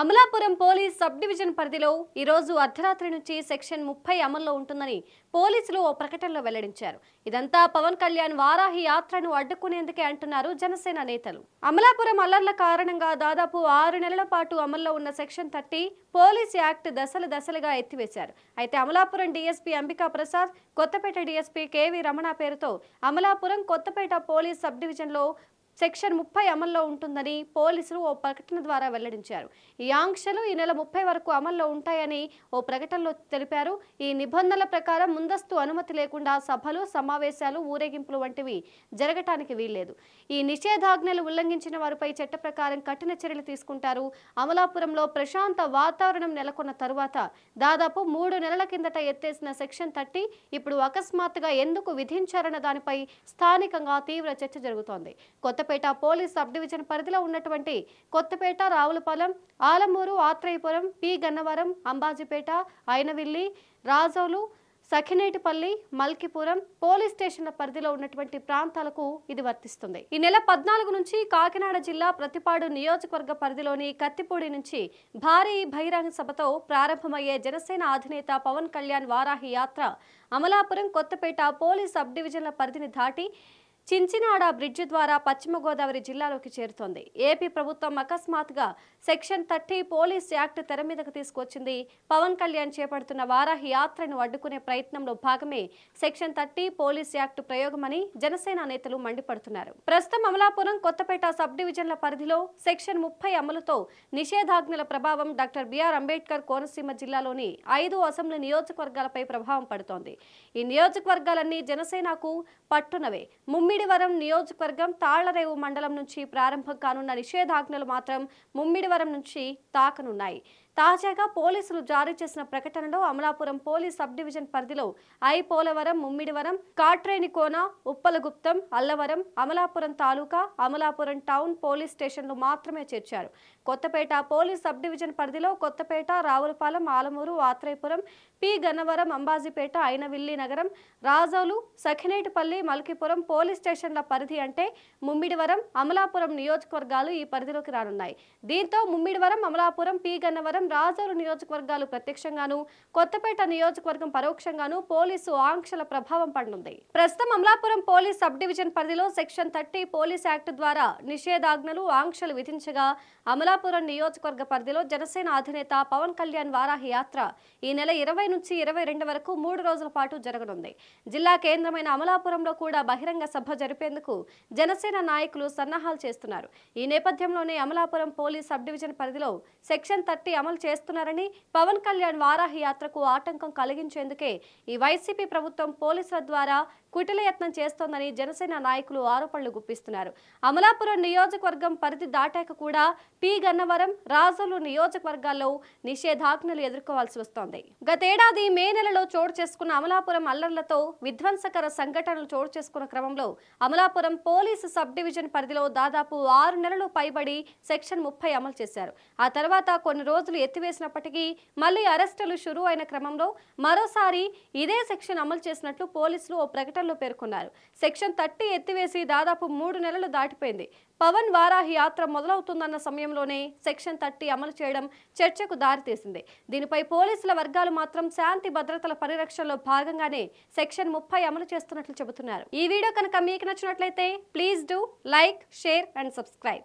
Amalapuram police sub division పరిధిలో ఈరోజు అర్ధరాత్రి నుంచి సెక్షన్ ముప్పై అమల్లో ఉంటుందని పోలీసులు ఓ ప్రకటనలో వెల్లడించారు ఇదంతా పవన్ కళ్యాణ్ వారాహి యాత్రను అడ్డుకునేందుకే అంటున్నారు జనసేన నేతలు అమలాపురం అల్లర్ల కారణంగా దాదాపు ఆరు నెలల పాటు అమల్లో ఉన్న సెక్షన్ థర్టీ పోలీస్ యాక్ట్ దశల దశలుగా ఎత్తివేశారు అయితే Amalapuram DSP Ambika Prasad Kothapeta DSP KV Ramana పేరుతో అమలాపురం కొత్తపేట పోలీస్ సబ్ డివిజన్లో సెక్షన్ ముప్పై అమల్లో ఉంటుందని పోలీసులు ఓ ప్రకటన ద్వారా వెల్లడించారు ఈ ఆంక్షలు ఈ నెల ముప్పై వరకు అమల్లో ఉంటాయని ఓ ప్రకటనలో తెలిపారు ఈ నిబంధనల ప్రకారం ముందస్తు అనుమతి లేకుండా సభలు సమావేశాలు ఊరేగింపులు వంటివి జరగటానికి వీల్లేదు ఈ నిషేధాజ్ఞలు ఉల్లంఘించిన వారిపై చట్ట ప్రకారం కఠిన చర్యలు తీసుకుంటారు అమలాపురంలో ప్రశాంత వాతావరణం నెలకొన్న తరువాత దాదాపు మూడు నెలల కిందట ఎత్తేసిన సెక్షన్ థర్టీ ఇప్పుడు అకస్మాత్తుగా ఎందుకు విధించారన్న దానిపై స్థానికంగా తీవ్ర చర్చ జరుగుతోంది కొత్త కొత్తపేట పోలీస్ సబ్ డివిజన్ పరిధిలో ఉన్నటువంటి కొత్తపేట రావులపాలెం ఆలమూరు ఆత్రేయపురం పి గన్నవరం అంబాజీపేట అయినవిల్లి రాజోలు సఖినేటిపల్లి మల్కిపురం పోలీస్ స్టేషన్ల పరిధిలో ఉన్నటువంటి ప్రాంతాలకు ఇది వర్తిస్తుంది ఈ నెల పద్నాలుగు నుంచి కాకినాడ జిల్లా ప్రతిపాడు నియోజకవర్గ పరిధిలోని కత్తిపూడి నుంచి భారీ బహిరంగ సభతో ప్రారంభమయ్యే జనసేన అధినేత పవన్ కళ్యాణ్ వారాహి యాత్ర అమలాపురం కొత్తపేట పోలీస్ సబ్ డివిజన్ల పరిధిని దాటి చించినాడ బ్రిడ్జి ద్వారా పశ్చిమ గోదావరి జిల్లాలోకి చేరుతోంది ఏపీ ప్రభుత్వం అకస్మాత్గా సెక్షన్ థర్టీ పోలీస్ యాక్ట్ తెర మీదకు తీసుకొచ్చింది పవన్ కళ్యాణ్ చేపడుతున్న వారాహి యాత్రను అడ్డుకునే ప్రయత్నంలో భాగమే సెక్షన్ థర్టీ పోలీస్ యాక్ట్ ప్రయోగమని జనసేన నేతలు మండిపడుతున్నారు ప్రస్తుతం అమలాపురం కొత్తపేట సబ్ డివిజన్ల పరిధిలో సెక్షన్ ముప్పై అమలుతో నిషేధాజ్ఞల ప్రభావం డాక్టర్ బిఆర్ అంబేద్కర్ కోనసీమ జిల్లాలోని ఐదు అసెంబ్లీ నియోజకవర్గాలపై ప్రభావం పడుతోంది ఈ నియోజకవర్గాలన్నీ జనసేనకు పట్టునవే ముమ్మి ముమ్మిడివరం నియోజకవర్గం తాళ్లరేవు మండలం నుంచి ప్రారంభం కానున్న నిషేధాజ్ఞలు మాత్రం ముమ్మిడివరం నుంచి తాకనున్నాయి తాజాగా పోలీసులు జారీ చేసిన ప్రకటనలో అమలాపురం పోలీస్ సబ్ డివిజన్ పరిధిలో I Polavaram Mummidivaram Katrenikona Uppalaguptam Allavaram Amalapuram taluka Amalapuram town police స్టేషన్లు మాత్రమే చేర్చారు కొత్తపేట పోలీస్ సబ్ డివిజన్ పరిధిలో కొత్తపేట రావులపాలెం ఆలమూరు ఆత్రేయపురం పి గన్నవరం అంబాజీపేట అయినవిల్లి నగరం రాజోలు సఖినేటిపల్లి మల్కిపురం పోలీస్ స్టేషన్ల పరిధి అంటే ముమ్మిడివరం అమలాపురం నియోజకవర్గాలు ఈ పరిధిలోకి రానున్నాయి దీంతో ముమ్మిడివరం అమలాపురం పి గన్నవరం జగన్ రాజోలు నియోజకవర్గాలు ప్రత్యక్షంగాను కొత్తపేట నియోజకవర్గం పరోక్షంగాను పోలీసు ఆంక్షల ప్రభావం పడనుంది ప్రస్తుతం అమలాపురం పోలీస్ సబ్ డివిజన్ పరిధిలో సెక్షన్ థర్టీ పోలీస్ యాక్ట్ ద్వారా నిషేధాజ్ఞలు ఆంక్షలు విధించగా అమలాపురం నియోజకవర్గ పరిధిలో జనసేన అధినేత పవన్ కళ్యాణ్ వారాహి యాత్ర ఈ నెల ఇరవై నుంచి ఇరవై రెండు వరకు మూడు రోజుల పాటు జరగనుంది జిల్లా కేంద్రమైన అమలాపురంలో కూడా బహిరంగ సభ జరిపేందుకు జనసేన నాయకులు సన్నాహాలు చేస్తున్నారు ఈ నేపథ్యంలోనే అమలాపురం పోలీస్ సబ్ డివిజన్ పరిధిలో సెక్షన్ థర్టీ అమలు అమలు చేస్తున్నారని పవన్ కళ్యాణ్ వారాహి యాత్రకు ఆటంకం కలిగించేందుకే ఈ వైసీపీ ప్రభుత్వం పోలీసుల ద్వారా కుటిలయత్నం చేస్తోందని జనసేన నాయకులు ఆరోపణలు గుప్పిస్తున్నారు అమలాపురం నియోజకవర్గం పరిధి దాటాక కూడా పి గన్నవరం రాజోలు నియోజకవర్గాల్లో నిషేధాజ్ఞలు ఎదుర్కోవాల్సి వస్తోంది గతేడాది మే నెలలో చోటు చేసుకున్న అమలాపురం అల్లర్లతో విధ్వంసకర సంఘటనలు చోటు చేసుకున్న క్రమంలో అమలాపురం పోలీసు సబ్ డివిజన్ పరిధిలో దాదాపు ఆరు నెలలు పైబడి సెక్షన్ ముప్పై అమలు చేశారు ఆ తర్వాత కొన్ని రోజులు ఎత్తివేసినప్పటికీ మళ్లీ అరెస్టులు షురూ అయిన క్రమంలో మరోసారి ఇదే సెక్షన్ అమలు చేసినట్లు పోలీసులు ఓ ప్రకటన ఉత్తర్వుల్లో పేర్కొన్నారు సెక్షన్ థర్టీ ఎత్తివేసి దాదాపు మూడు నెలలు దాటిపోయింది పవన్ వారాహి యాత్ర మొదలవుతుందన్న సమయంలోనే సెక్షన్ థర్టీ అమలు చేయడం చర్చకు దారితీసింది దీనిపై పోలీసుల వర్గాలు మాత్రం శాంతి భద్రతల పరిరక్షణలో భాగంగానే సెక్షన్ ముప్పై అమలు చేస్తున్నట్లు చెబుతున్నారు ఈ వీడియో కనుక మీకు నచ్చినట్లయితే please do like share and subscribe